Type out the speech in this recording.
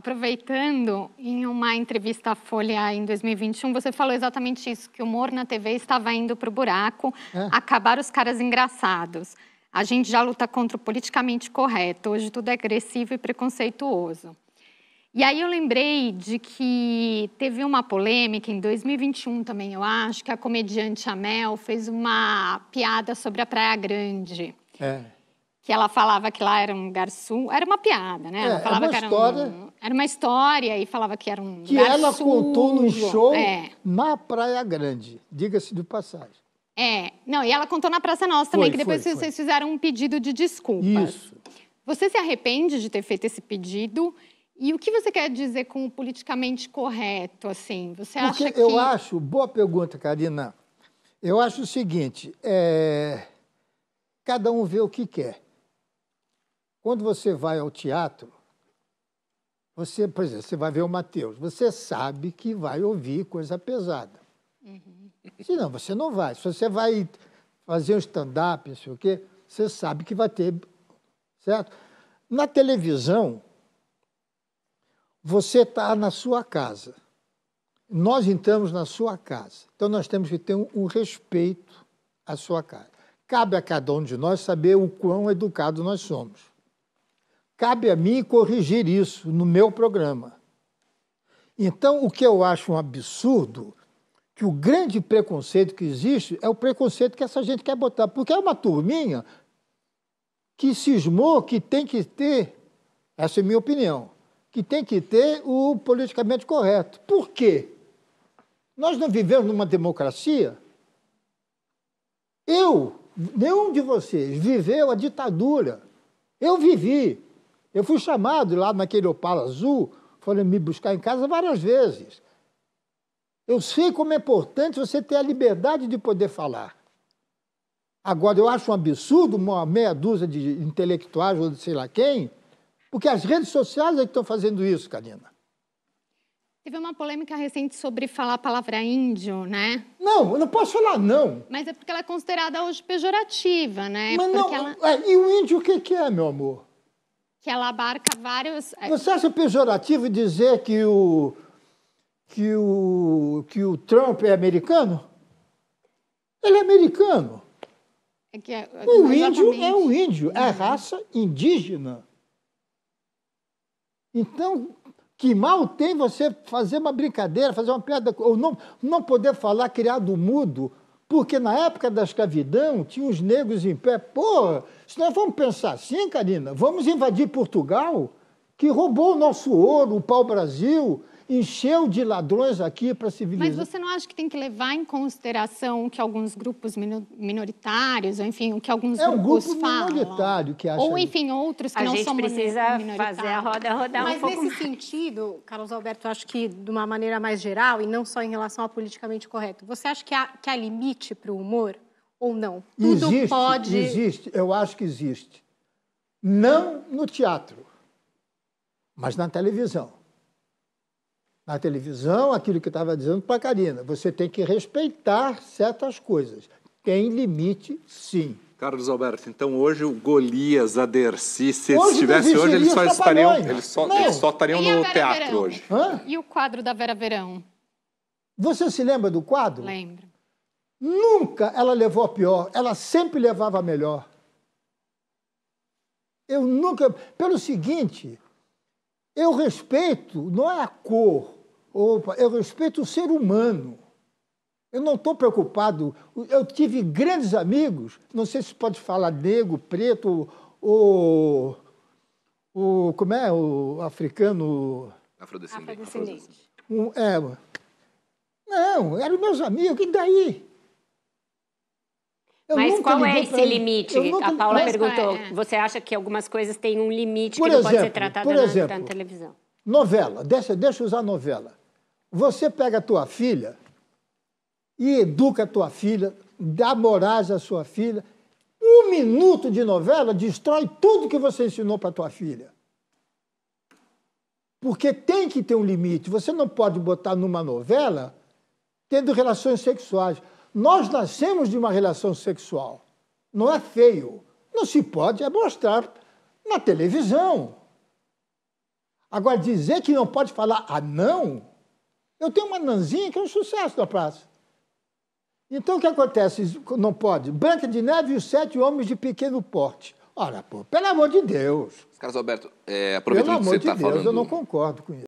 Aproveitando, em uma entrevista à Folha em 2021, você falou exatamente isso, que o humor na TV estava indo para o buraco, é. acabar os caras engraçados. A gente já luta contra o politicamente correto, hoje tudo é agressivo e preconceituoso. E aí eu lembrei de que teve uma polêmica em 2021 também, eu acho, que a comediante Amel fez uma piada sobre a Praia Grande. É que ela falava que lá era um garçom, era uma piada, né? É, ela é falava é uma que era um, era uma história e falava que era um. Que ela sujo. contou num show é. na Praia Grande, diga-se de passagem. É, não, e ela contou na Praça Nossa também, foi, que depois foi, vocês foi. fizeram um pedido de desculpas. Isso. Você se arrepende de ter feito esse pedido? E o que você quer dizer com o politicamente correto, assim? Você Porque acha que... Eu acho, boa pergunta, Karina. Eu acho o seguinte, é... cada um vê o que quer. Quando você vai ao teatro, você, por exemplo, você vai ver o Mateus, você sabe que vai ouvir coisa pesada. Uhum. não, você não vai. Se você vai fazer um stand-up, não sei o quê, você sabe que vai ter. Certo? Na televisão, você está na sua casa. Nós entramos na sua casa. Então, nós temos que ter um, um respeito à sua casa. Cabe a cada um de nós saber o quão educado nós somos. Cabe a mim corrigir isso no meu programa. Então, o que eu acho um absurdo, que o grande preconceito que existe é o preconceito que essa gente quer botar, porque é uma turminha que cismou que tem que ter, essa é a minha opinião, que tem que ter o politicamente correto. Por quê? Nós não vivemos numa democracia. Eu, nenhum de vocês viveu a ditadura. Eu vivi. Eu fui chamado lá naquele Opala azul, foram me buscar em casa várias vezes. Eu sei como é importante você ter a liberdade de poder falar. Agora, eu acho um absurdo uma meia dúzia de intelectuais ou de sei lá quem, porque as redes sociais é que estão fazendo isso, Karina. Teve uma polêmica recente sobre falar a palavra índio, né? Não, eu não posso falar não. Mas é porque ela é considerada hoje pejorativa, né? Mas porque não, ela... É, e o índio o que, que é, meu amor? que ela abarca vários. Você é, acha é pejorativo dizer que o, que o, que o Trump é americano? Ele é americano. É que, é, o índio é um uhum. índio, é raça indígena. Então, que mal tem você fazer uma brincadeira, fazer uma piada, ou não, não poder falar criado mudo porque na época da escravidão tinha os negros em pé. Pô, se nós vamos pensar assim, Karina, vamos invadir Portugal, que roubou o nosso ouro, o pau-brasil, encheu de ladrões aqui para civilizar. Mas você não acha que tem que levar em consideração o que alguns grupos minoritários, ou enfim, o que alguns é grupos grupo falam? É um grupo minoritário que acha. Ou, enfim, outros que a não são minoritários. A gente precisa fazer a roda rodar Mas um pouco Mas nesse sentido, Carlos Alberto, acho que de uma maneira mais geral, e não só em relação ao politicamente correto, você acha que há, que há limite para o humor ou não? Tudo existe, pode... Existe, eu acho que existe. Não no teatro, mas na televisão na televisão aquilo que estava dizendo para a Karina. Você tem que respeitar certas coisas. Tem limite, sim. Carlos Alberto, então hoje o Golias, a Dercy, se hoje eles estivessem hoje, eles só estariam, eles só, eles só estariam no teatro Verão? hoje. Hã? E o quadro da Vera Verão? Você se lembra do quadro? Lembro. Nunca ela levou a pior, ela sempre levava a melhor. Eu nunca. Pelo seguinte, eu respeito, não é a cor, Opa, eu respeito o ser humano. Eu não estou preocupado. Eu tive grandes amigos, não sei se pode falar negro, preto, ou. ou como é? O africano. Afrodescendente. Afrodescendente. Um, é, não, eram meus amigos, e daí? Eu mas qual é esse limite? Nunca... A Paula mas perguntou. É. Você acha que algumas coisas têm um limite por que exemplo, não pode ser tratada na, na, televisão? Novela, deixa, deixa eu usar novela. Você pega a tua filha e educa a tua filha, dá morais à sua filha. Um minuto de novela destrói tudo que você ensinou para a tua filha. Porque tem que ter um limite. Você não pode botar numa novela tendo relações sexuais. Nós nascemos de uma relação sexual. Não é feio. Não se pode é mostrar na televisão. Agora, dizer que não pode falar ah, não, eu tenho uma nanzinha que é um sucesso da praça. Então o que acontece? Não pode. Branca de Neve e os Sete Homens de Pequeno Porte. Olha pô, pelo amor de Deus. Carlos Alberto, é, aproveitando que você está falando... Pelo amor tá de Deus, eu não concordo com isso.